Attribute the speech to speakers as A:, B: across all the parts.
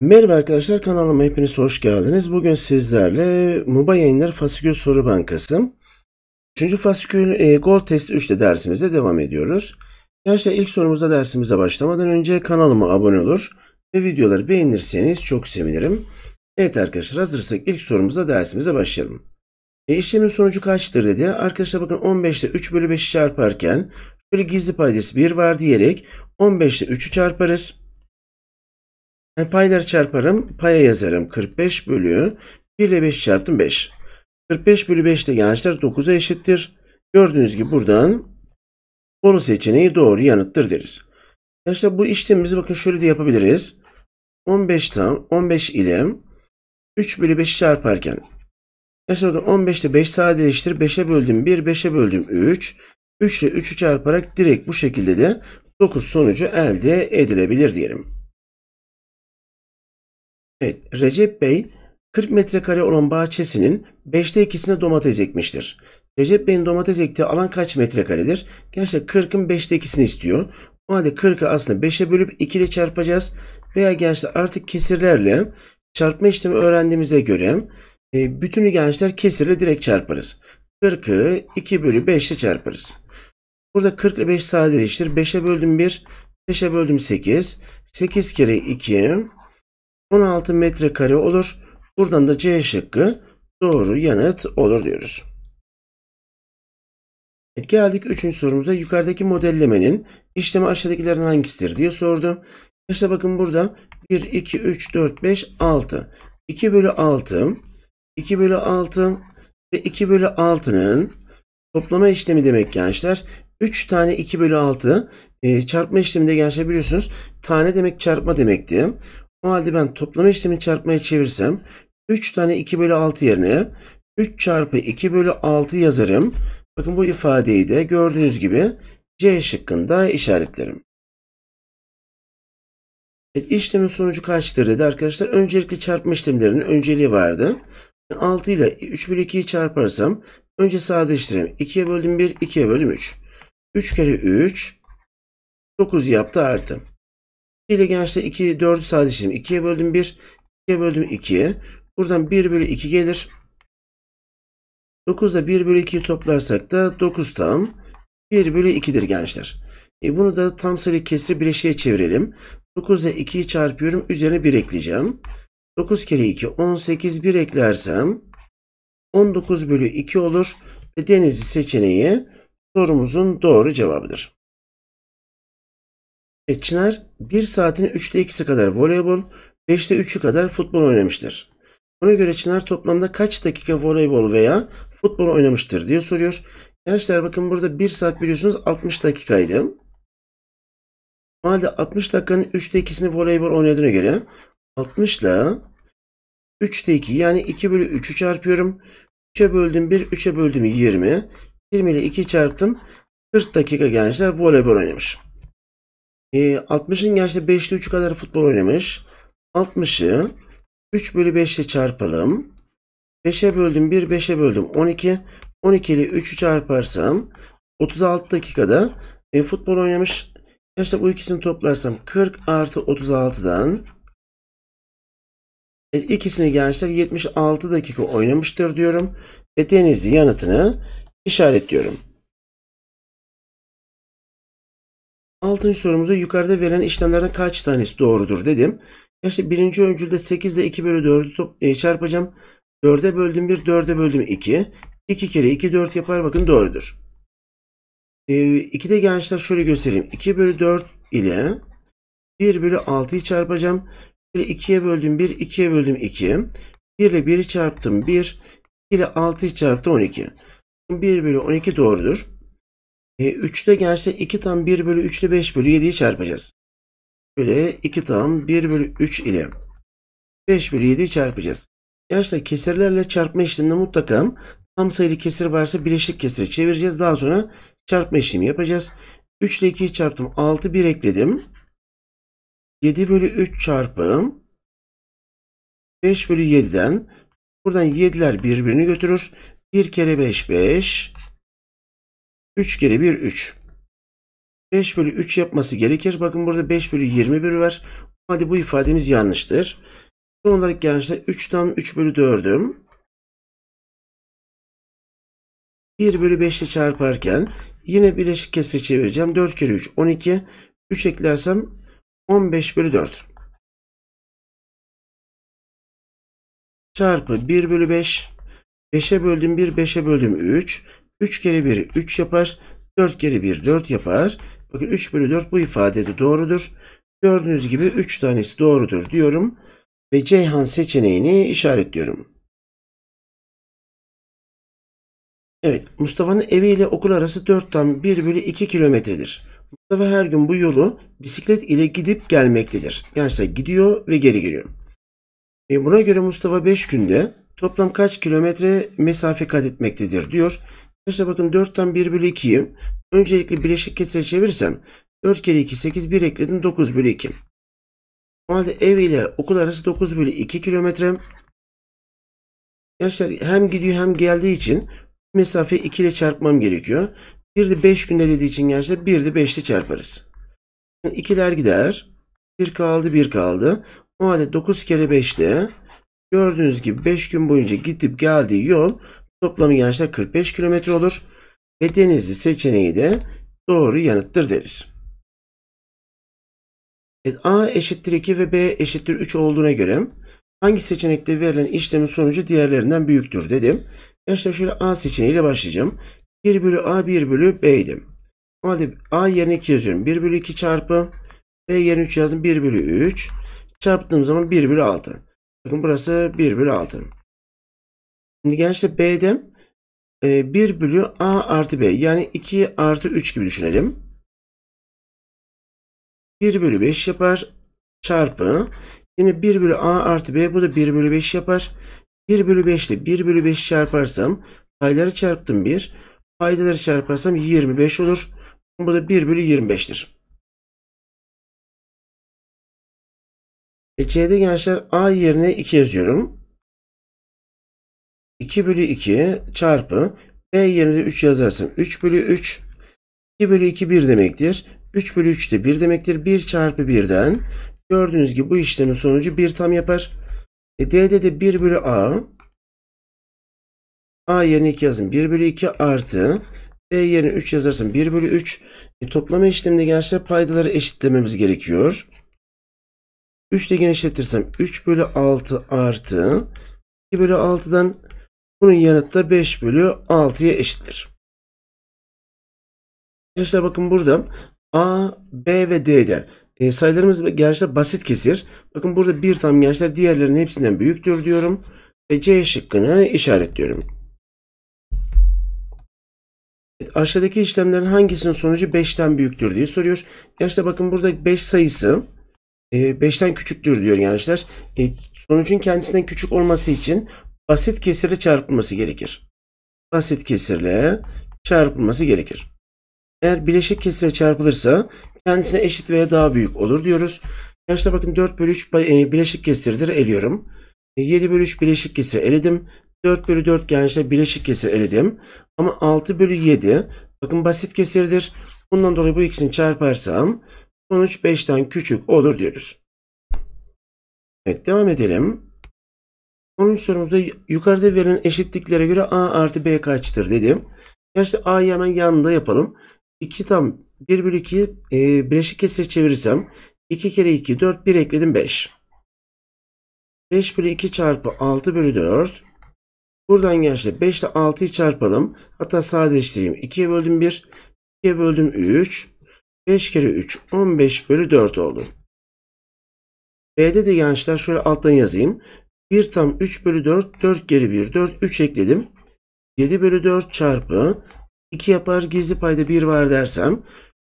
A: Merhaba arkadaşlar kanalıma hepiniz hoş geldiniz. Bugün sizlerle MUBA yayınları fasikül soru bankası. 3. fasikül e, gol testi 3'te dersimize devam ediyoruz. Arkadaşlar ilk sorumuzda dersimize başlamadan önce kanalıma abone olur ve videoları beğenirseniz çok sevinirim. Evet arkadaşlar hazırsak ilk sorumuzda dersimize başlayalım. E işlemin sonucu kaçtır dedi. Arkadaşlar bakın 15 ile 3 bölü 5'i çarparken şöyle gizli paydası 1 var diyerek 15 ile 3'ü çarparız. Yani paylar çarparım. Paya yazarım. 45 bölü 1 ile 5 çarptım 5. 45 bölü 5 de gençler 9'a eşittir. Gördüğünüz gibi buradan Bolu seçeneği doğru yanıttır deriz. Arkadaşlar bu işlemimizi bakın şöyle de yapabiliriz. 15 tam 15 ile 3 bölü 5'i çarparken Mesela bakın 15 ile 5 sadeleştir. 5'e böldüm 1, 5'e böldüm 3. 3 ile 3'ü çarparak direkt bu şekilde de 9 sonucu elde edilebilir diyelim. Evet, Recep Bey 40 metrekare olan bahçesinin 5'te 2'sine domates ekmiştir. Recep Bey'in domates ektiği alan kaç metrekaredir? Gerçekten 40'ın 5'te 2'sini istiyor. O halde 40'ı aslında 5'e bölüp 2 ile çarpacağız. Veya gençler artık kesirlerle çarpma işlemi öğrendiğimize göre e, bütünü gençler kesirle direkt çarparız. 40'ı 2 bölü 5 ile çarparız. Burada 40 ile 5 sadeleştir. 5'e böldüm 1. 5'e böldüm 8. 8 kere 2. 16 metrekare olur. Buradan da C şıkkı doğru yanıt olur diyoruz. Evet, geldik 3. sorumuza. Yukarıdaki modellemenin işlemi aşağıdakilerden hangisidir diye sordu. İşte bakın burada 1, 2, 3, 4, 5, 6. 2 bölü 6 2 bölü 6 ve 2 bölü 6'nın toplama işlemi demek gençler. 3 tane 2 bölü 6 e, çarpma işleminde gençler biliyorsunuz tane demek çarpma demekti. O halde ben toplama işlemini çarpmaya çevirsem 3 tane 2 bölü 6 yerine 3 çarpı 2 bölü 6 yazarım. Bakın bu ifadeyi de gördüğünüz gibi C şıkkında işaretlerim. Evet, işlemin sonucu kaçtır dedi arkadaşlar. Öncelikle çarpma işlemlerinin önceliği vardı. 6 ile 3 bölü 2'yi çarparsam önce sadeleştireyim. 2'ye böldüm 1, 2'ye böldüm 3. 3 kere 3, 9 yaptı artı. 2 ile gençler 2, 4'ü sadeleştireyim. 2'ye böldüm 1, 2'ye böldüm 2. Buradan 1 bölü 2 gelir. 9 ile 1 bölü 2'yi toplarsak da 9 tam. 1 bölü 2'dir gençler. E bunu da tam sayı kesri bileşiğe çevirelim. 9 ile 2'yi çarpıyorum. Üzerine 1 ekleyeceğim. 9 kere 2 18 1 eklersem 19 bölü 2 olur ve denizli seçeneği sorumuzun doğru cevabıdır. Çınar 1 saatin 3'te 2'si kadar voleybol, 5'te 3'ü kadar futbol oynamıştır. Ona göre Çınar toplamda kaç dakika voleybol veya futbol oynamıştır diye soruyor. Gençler bakın burada 1 saat biliyorsunuz 60 dakikaydı. O halde 60 dakikanın 3'te 2'sini voleybol oynadığına göre 60 ile 3'te 2 yani 2 bölü 3'ü çarpıyorum. 3'e böldüm 1, 3'e böldüm 20. 20 ile 2 çarptım. 40 dakika gençler voleybol oynamış. E, ee, 60'ın gençler 5'te 3 kadar futbol oynamış. 60'ı 3 bölü 5 ile çarpalım. 5'e böldüm 1, 5'e böldüm 12. 12 ile 3'ü çarparsam 36 dakikada e, futbol oynamış. Gençler bu ikisini toplarsam 40 artı 36'dan e, ikisini gençler 76 dakika oynamıştır diyorum ve Denizli yanıtını işaretliyorum. Altıncı sorumuzda yukarıda verilen işlemlerden kaç tanesi doğrudur dedim. İşte birinci öncülde 8 ile 2 bölü 4'ü e, çarpacağım. 4'e böldüm 1, 4'e böldüm 2. 2 kere 2 4 yapar bakın doğrudur. E, 2'de gençler şöyle göstereyim. 2 bölü 4 ile 1 bölü 6'yı çarpacağım. 2'ye böldüm 1, 2'ye böldüm 2. 1 ile 1'i çarptım 1, 2 ile 6'yı çarptım 12. 1 bölü 12 doğrudur. E, 3'te gençler 2 tam 1 bölü 3 ile 5 bölü 7'yi çarpacağız. Böyle 2 tam 1 bölü 3 ile 5 bölü 7'yi çarpacağız. Gençler kesirlerle çarpma işleminde mutlaka tam sayılı kesir varsa bileşik kesire çevireceğiz. Daha sonra çarpma işlemi yapacağız. 3 ile 2'yi çarptım 6 1 ekledim. 7 bölü 3 çarpı 5 bölü 7'den buradan 7'ler birbirini götürür. 1 kere 5 5 3 kere 1 3 5 bölü 3 yapması gerekir. Bakın burada 5 bölü 21 var. Hadi bu ifademiz yanlıştır. Son olarak gençler 3 tam 3 bölü 4'üm. 1 bölü 5 ile çarparken yine bileşik kesre çevireceğim. 4 kere 3 12. 3 eklersem
B: 15 bölü 4
A: çarpı 1 bölü 5 5'e böldüm 1 5'e böldüm 3 3 kere 1, 3 yapar 4 kere 1 4 yapar bakın 3 bölü 4 bu ifadede doğrudur gördüğünüz gibi 3 tanesi doğrudur diyorum ve Ceyhan seçeneğini işaretliyorum.
B: Evet Mustafa'nın evi ile okul
A: arası 4 4'ten 1 bölü 2 kilometredir. Mustafa her gün bu yolu bisiklet ile gidip gelmektedir. Yani gidiyor ve geri geliyor. E buna göre Mustafa 5 günde toplam kaç kilometre mesafe kat etmektedir diyor. Arkadaşlar bakın 4'ten 1 bölü 2'yi öncelikle birleşik kesire çevirirsem 4 kere 2 8 1 ekledim 9 bölü 2. O halde ev ile okul arası 9 bölü 2 kilometre. Gençler hem gidiyor hem geldiği için mesafe 2 ile çarpmam gerekiyor. Bir de 5 günde dediği için gençler bir de 5 çarparız. İkiler gider. 1 kaldı 1 kaldı. O halde 9 kere 5'te gördüğünüz gibi 5 gün boyunca gidip geldiği yol toplamı gençler 45 kilometre olur. Ve denizli seçeneği de doğru yanıttır deriz. Evet, A eşittir 2 ve B eşittir 3 olduğuna göre hangi seçenekte verilen işlemin sonucu diğerlerinden büyüktür dedim. Gençler şöyle A seçeneğiyle başlayacağım. 1 bölü A 1 bölü B'ydi. O halde A yerine 2 yazıyorum. 1 bölü 2 çarpı B yerine 3 yazdım. 1 bölü 3 çarptığım zaman 1 bölü 6. Bakın burası 1 bölü 6. Şimdi gençler B'de 1 e, bölü A artı B yani 2 artı 3 gibi düşünelim. 1 bölü 5 yapar çarpı yine 1 bölü A artı B bu da 1 bölü 5 yapar. 1 bölü 5 ile 1 bölü 5 çarparsam payları çarptım 1. Paydaları çarparsam 25 olur. Bu da 1 bölü 25'tir.
B: E C'de gençler A yerine 2 yazıyorum.
A: 2 bölü 2 çarpı B yerine de 3 yazarsam 3 bölü 3. 2 bölü 2 1 demektir. 3 bölü 3 de 1 demektir. 1 çarpı 1'den gördüğünüz gibi bu işlemin sonucu 1 tam yapar. E D'de de 1 bölü A A yerine 2 yazın. 1 bölü 2 artı B yerine 3 yazarsam 1 bölü 3. E, toplama işleminde gençler paydaları eşitlememiz gerekiyor. 3 ile genişletirsem 3 bölü 6 artı 2 bölü 6'dan bunun yanıtı da 5 bölü 6'ya eşittir. Gençler bakın burada A, B ve D'de e, sayılarımız gençler basit kesir. Bakın burada 1 tam gençler diğerlerinin hepsinden büyüktür diyorum. Ve C şıkkını işaretliyorum. Aşağıdaki işlemlerin hangisinin sonucu 5'ten büyüktür diye soruyor. Gençler bakın burada 5 sayısı 5'ten e, küçüktür diyor gençler. E, sonucun kendisinden küçük olması için basit kesirle çarpılması gerekir. Basit kesirle çarpılması gerekir. Eğer bileşik kesirle çarpılırsa kendisine eşit veya daha büyük olur diyoruz. Gençler bakın 4 bölü 3 e, bileşik kesirdir eliyorum. 7 bölü 3 bileşik kesir eledim. 4 bölü 4 gençle bileşik kesir eledim. Ama 6 bölü 7 bakın basit kesirdir. Bundan dolayı bu ikisini çarparsam sonuç 5'ten küçük olur diyoruz. Evet devam edelim. 10. sorumuzda yukarıda verilen eşitliklere göre A artı B kaçtır dedim. Gerçi A'yı hemen yanında yapalım. 2 tam 1 bölü 2 e, bileşik kesir çevirirsem 2 kere 2 4 1 ekledim 5. 5 bölü 2 çarpı 6 bölü 4 Buradan gençler 5 ile 6'yı çarpalım. Hatta sadeleştireyim. 2'ye böldüm 1. 2'ye böldüm 3. 5 kere 3 15 bölü 4 oldu. B'de de gençler şöyle alttan yazayım. 1 tam 3 bölü 4. 4 geri 1. 4 3 ekledim. 7 bölü 4 çarpı 2 yapar gizli payda 1 var dersem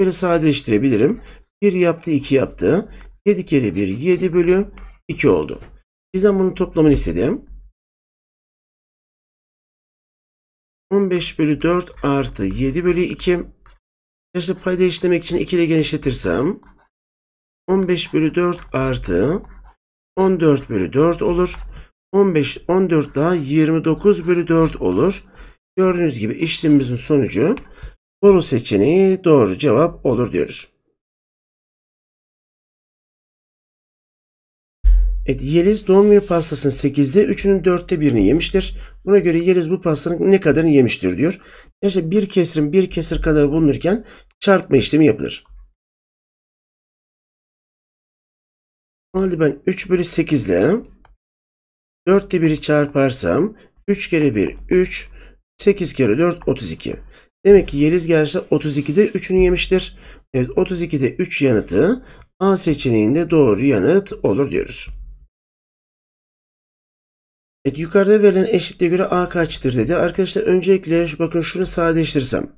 A: şöyle sadeleştirebilirim. 1 yaptı 2 yaptı. 7 kere 1 7 bölü 2 oldu. Bizden bunun toplamını istedim.
B: 15 bölü 4 artı 7
A: bölü 2. Arkadaşlar payda işlemek için 2 ile genişletirsem 15 bölü 4 artı 14 bölü 4 olur. 15, 14 daha 29 bölü 4 olur. Gördüğünüz gibi işlemimizin sonucu boru seçeneği doğru cevap olur diyoruz. Evet, Yeliz doğum günü pastasının 8'de 3'ünün 4'te 1'ini yemiştir. Buna göre Yeliz bu pastanın ne kadarını yemiştir diyor. İşte bir kesirin bir kesir kadar bulunurken çarpma işlemi yapılır. O halde ben 3 bölü 8 ile 4'te 1'i çarparsam 3 kere 1 3, 8 kere 4 32. Demek ki Yeliz gerçekten 32'de 3'ünü yemiştir. Evet 32'de 3 yanıtı A seçeneğinde doğru yanıt olur diyoruz. Evet, yukarıda verilen eşitliğe göre a kaçtır dedi. Arkadaşlar öncelikle bakın şunu sadeleştirsem.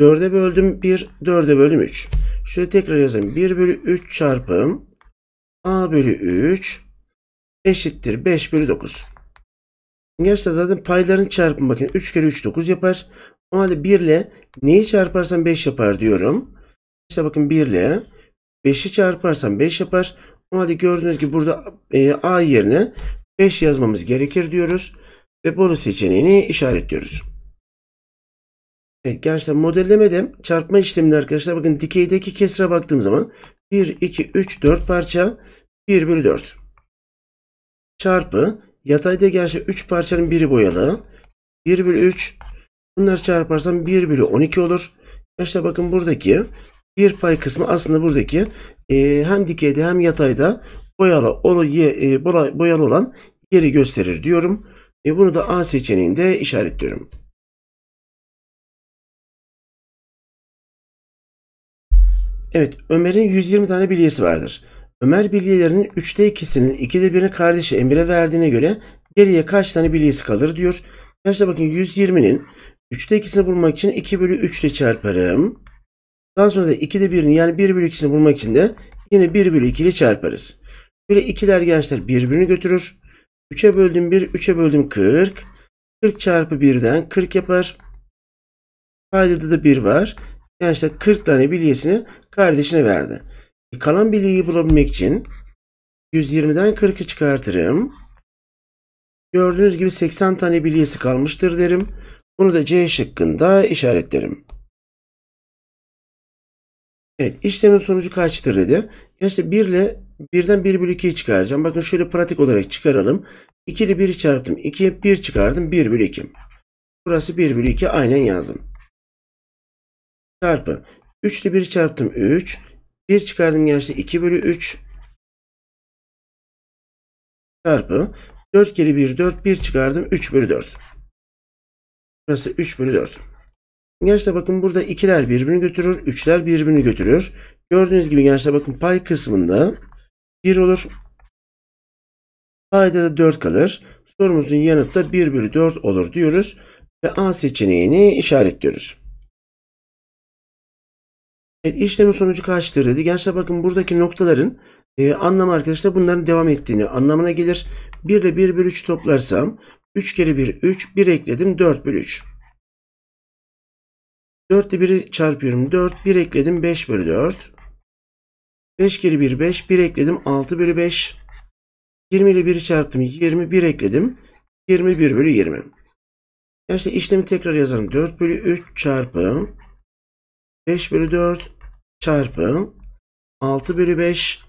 A: 4'e böldüm 1, 4'e böldüm 3. Şöyle tekrar yazayım. 1 bölü 3 çarpım a bölü 3 eşittir 5 bölü 9. Gerçekten zaten payların çarpımı bakın 3 kere 3 9 yapar. O halde 1 ile neyi çarparsam 5 yapar diyorum. İşte bakın 1 ile 5'i çarparsam 5 yapar. O halde gördüğünüz gibi burada e, a yerine 5 yazmamız gerekir diyoruz ve bonus seçeneğini işaretliyoruz. Evet gençler modellemede çarpma işlemini arkadaşlar bakın dikeydeki kesre baktığım zaman 1, 2, 3, 4 parça 1 bölü 4 çarpı yatayda gerçekten 3 parçanın biri boyalı 1 bölü 3 bunlar çarparsam 1 bölü 12 olur. Gençler bakın buradaki bir pay kısmı aslında buradaki e, hem dikeyde hem yatayda boyalı onu ye, e, boyalı olan yeri gösterir diyorum. E, bunu da A seçeneğinde işaretliyorum. Evet Ömer'in 120 tane bilyesi vardır. Ömer bilyelerinin 3'te 2'sinin 2'de 1'ini kardeşi Emir'e verdiğine göre geriye kaç tane bilyesi kalır diyor. Arkadaşlar bakın 120'nin 3'te 2'sini bulmak için 2 bölü 3 ile çarparım. Daha sonra da 2'de 1'ini yani 1 bölü 2'sini bulmak için de yine 1 bölü 2 ile çarparız. Böyle ikiler gençler birbirini götürür. 3'e böldüm 1, 3'e böldüm 40. 40 çarpı 1'den 40 yapar. Paydada da 1 var. Gençler 40 tane bilyesini kardeşine verdi. E, kalan bilyeyi bulabilmek için 120'den 40'ı çıkartırım. Gördüğünüz gibi 80 tane bilyesi kalmıştır derim. Bunu da C şıkkında işaretlerim. Evet işlemin sonucu kaçtır dedi. Gençler 1 ile Birden 1 bölü 2'yi çıkaracağım. Bakın şöyle pratik olarak çıkaralım. 2 ile 1'i çarptım. 2'ye 1 çıkardım. 1 bölü 2. Burası 1 bölü 2. Aynen yazdım. Çarpı. 3 ile 1'i çarptım. 3. 1 çıkardım gençler. 2 bölü
B: 3. Çarpı. 4 kere 1 4. 1
A: çıkardım. 3 bölü 4. Burası 3 bölü 4. Gençler bakın burada 2'ler birbirini götürür. 3'ler birbirini götürür. Gördüğünüz gibi gençler bakın pay kısmında 1 olur. Payda da 4 kalır. Sorumuzun yanıtı da 1 bölü 4 olur diyoruz. Ve A seçeneğini işaretliyoruz. Evet, işlemin sonucu kaçtır dedi. Gençler bakın buradaki noktaların e, anlamı arkadaşlar bunların devam ettiğini anlamına gelir. 1 ile 1 bölü 3 toplarsam 3 kere 1 3 1 ekledim 4 bölü 3. 4 ile 1'i çarpıyorum 4 1 ekledim 5 bölü 4. 5 kere 1 5. 1 ekledim. 6 bölü 5. 20 ile 1 çarptım. 20 1 ekledim. 21 bölü 20. Gerçi işlemi tekrar yazalım. 4 bölü 3 çarpı 5 bölü 4 çarpı 6 bölü 5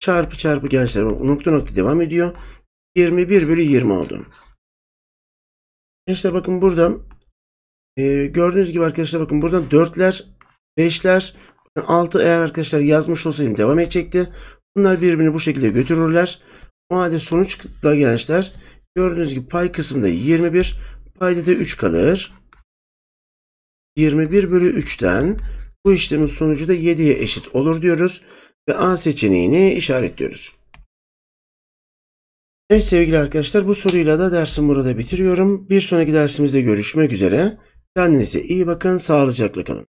A: çarpı çarpı gençler nokta nokta devam ediyor. 21 bölü 20 oldu. Gençler bakın burada e, gördüğünüz gibi arkadaşlar bakın buradan 4'ler 5'ler 6 eğer arkadaşlar yazmış olsaydım devam edecekti. Bunlar birbirini bu şekilde götürürler. O halde sonuç da gençler gördüğünüz gibi pay kısmında 21 payda da 3 kalır. 21 bölü 3'ten bu işlemin sonucu da 7'ye eşit olur diyoruz ve A seçeneğini işaretliyoruz. Evet sevgili arkadaşlar bu soruyla da dersim burada bitiriyorum. Bir sonraki dersimizde görüşmek üzere. Kendinize iyi bakın,
B: sağlıcakla kalın.